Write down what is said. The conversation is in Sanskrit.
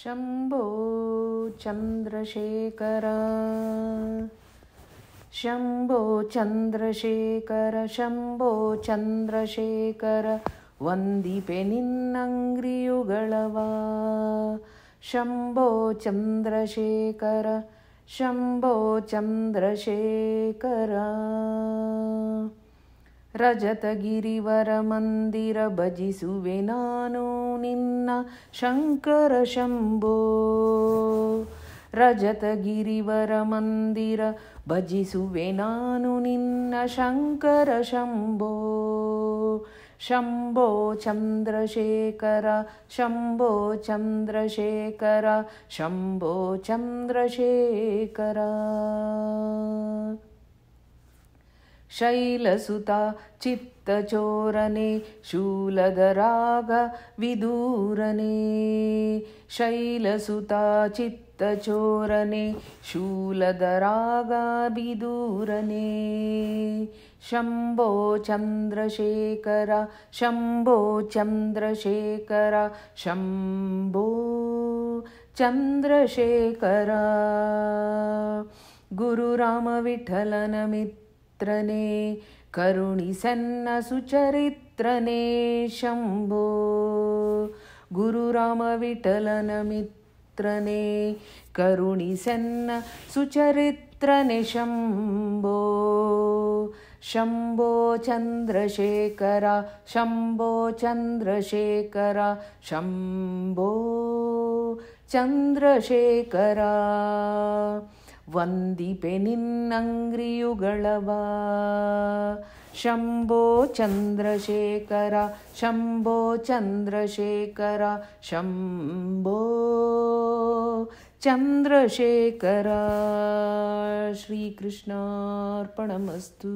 ಶಂಭೋ ಚಂದ್ರಶೇಖರ ಶಂಭೋ ಚಂದ್ರಶೇಖರ ಶಂಭೋ ಚಂದ್ರಶೇಖರ ವಂದಿಪೆ ನಿನ್ನಂಗ್ರಿಯುಗಳವ ಶಂಭೋ ಚಂದ್ರಶೇಖರ ಶಂಭೋ ಚಂದ್ರಶೇಖರ रजतगिरिवरमन्दिरभजिसुवे नानो निन्न शङ्कर शम्भो रजतगिरिवरमन्दिरभजिसुवे नानु निन्न शङ्कर शम्भो शम्भो चन्द्रशेखर शम्भो चन्द्रशेखर शम्भो चन्द्रशेखर शैलसुता चित्तचोरने विदूरने शैलसुता चित्तचोरने विदूरने शम्भो चन्द्रशेखर शम्भो चन्द्रशेखर शम्भो चन्द्रशेखर गुरुरामविठलनमि मित्रने करुणिसन् सुचरित्रने शम्भो गुरुरामविटलनमित्रने करुणि सुचरित्रने शम्भो शम्भो चन्द्रशेखर शम्भो चन्द्रशेखर शम्भो चन्द्रशेखरा ವಂದಿಪೆ ನಿನ್ನಂಗ್ರಿಯುಗಳವ ಶಂಭೋ ಚಂದ್ರಶೇಖರ ಶಂಭೋ ಚಂದ್ರಶೇಖರ ಶಂಭೋ ಚಂದ್ರಶೇಖರ ಶ್ರೀಕೃಷ್ಣಾರ್ಪಣಮಸ್ತು